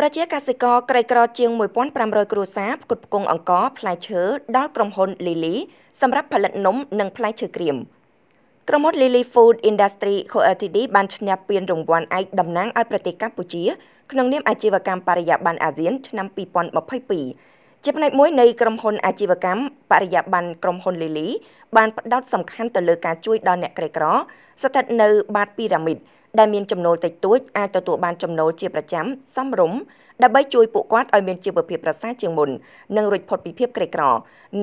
ប្រជាកសិករក្រីក្រជាង1500គ្រួសារផ្គត់ផ្គង់អង្ករផ្លែឈើដល់ក្រុមហ៊ុន Lily សម្រាប់ផលិតនំនិងផ្លែឈើក្រៀមក្រុមហ៊ុន Lily Food Industry Co Ltd បានឈ្នះពានរង្វាន់ឯកតំណាងឲ្យប្រទេសកម្ពុជាក្នុងនាម អាជីវកម្មបរិយាបន្នអាស៊ានឆ្នាំ2022ជាផ្នែកមួយនៃក្រុមហ៊ុនអាជីវកម្មបរិយាប័ន្នក្រុមហ៊ុនលីលី បានផ្ដោតសំខាន់ទៅលើការជួយដល់អ្នកក្រីក្រ ស្ថិតនៅបាតពីរ៉ាមីតដែលមានចំណូលតិចតួច អាចទទួលបានចំណូលជាប្រចាំសមរម្យដើម្បីជួយពួកគាត់ឲ្យមានជីវភាពប្រសើរជាងមុននិងរួចផុតពីភាពក្រីក្រ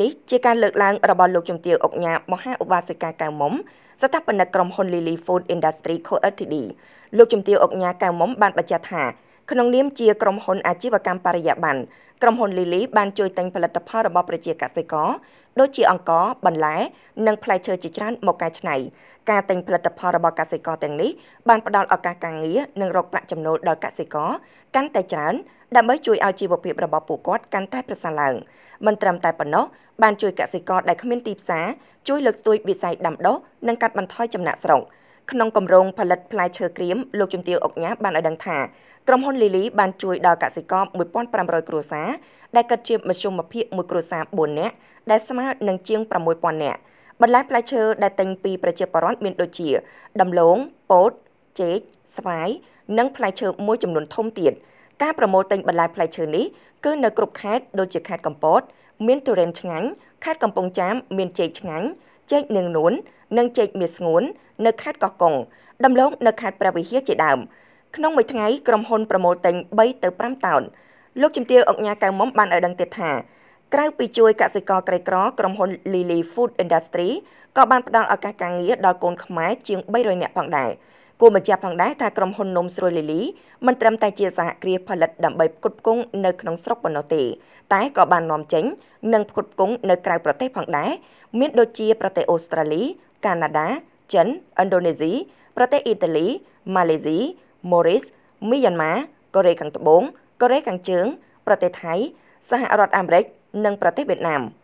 នេះជាការលើកឡើងរបស់លោកជំទាវអុកញ៉ាមហាឧបាសិកាកៅមុំស្ថាបនិកក្រុមហ៊ុន Lily Food Industry Co Ltd លោកជំទាវអុកញ៉ាកៅមុំបានបញ្ជាក់ថាក្នុងនាមជាក្រុមហ៊ុនអាជីវកម្មបរិយាបន្នក្រុមហ៊ុន Lily បានជួយទិញផលិតផលរបស់ប្រជាកសិករដូចជាអង្ករបន្លែ និងផ្លែឈើជាច្រើនមកកែច្នៃការទិញផលិតផលរបស់កសិករទាំងនេះបានផ្ដល់ឱកាសការងារនិងរកប្រាក់ចំណូលដល់កសិករកាន់តែច្រើន ដើម្បីជួយឲ្យជីវភាពរបស់ពួកគាត់កាន់តែប្រសើរឡើងមិនត្រឹមតែប៉ុណ្ណោះបានជួយកសិករដែលគ្មានទីផ្សារជួយលើកស្ទួយវិស័យដាំដុះនិងកាត់បន្ថយចំណាកស្រុក។ក្នុងគម្រោងផលិតផ្លែឈើក្រៀមលោកជំទាវអុកញ៉ាបានឲ្យដឹងថា ក្រុមហ៊ុនលីលីបានជួយដល់កសិករ1500គ្រួសារដែលកើតជាមធ្យមភាគមួយគ្រួសារ4នាក់ដែលស្មើនឹងជាង6000នាក់បន្លែផ្លែឈើដែលទិញពីប្រជាពលរដ្ឋមានដូចជា ដំឡូងពោតចេកស្វាយនិង ផ្លែឈើមួយចំនួនធំទៀតការប្រមូលទិញបន្លែផ្លែឈើនេះគឺនៅគ្រប់ខេត្តដូចជាខេត្តកំពតមានទុរេនឆ្ងាញ់ខេត្តកំពង់ចាមមានចេកឆ្ងាញ់ចេកនាងនួននិងចេកមាសស្ងួន នៅខេត្តកោះកុងដំឡូងនៅខេត្តព្រះវិហារជាដើម ក្នុងមួយថ្ងៃក្រុមហ៊ុនប្រមូលទិញ3ទៅ5តោនលោកជំទាវអង្គការកៅមុំបានឲ្យដឹងទៀតថាក្រៅពីជួយកសិករក្រីក្រក្រុមហ៊ុន Lily Food Industry ក៏បានផ្តល់ឱកាសការងារដល់កូនខ្មែរជាង300នាក់ផងដែរគួរបញ្ជាក់ផងដែរថាក្រុមហ៊ុននំស្រួយលីលីមិនត្រឹមតែជាសហគ្រាសផលិតដើម្បីផ្គត់ផ្គង់នៅក្នុងស្រុកប៉ុណ្ណោះទេតែក៏បាននាំចេញនិងផ្គត់ផ្គង់នៅក្រៅប្រទេសផងដែរមានដូចជា ប្រទេសអូស្ត្រាលី កាណាដាចិនឥណ្ឌូនេស៊ីប្រទេសអ៊ីតាលីម៉ាឡេស៊ីម៉ូរីសមីយ៉ាន់ម៉ាកូរ៉េខាងត្បូងកូរ៉េខាងជើង ប្រទេសថៃសហរដ្ឋអាមេរិកនិងប្រទេសវៀតណាម។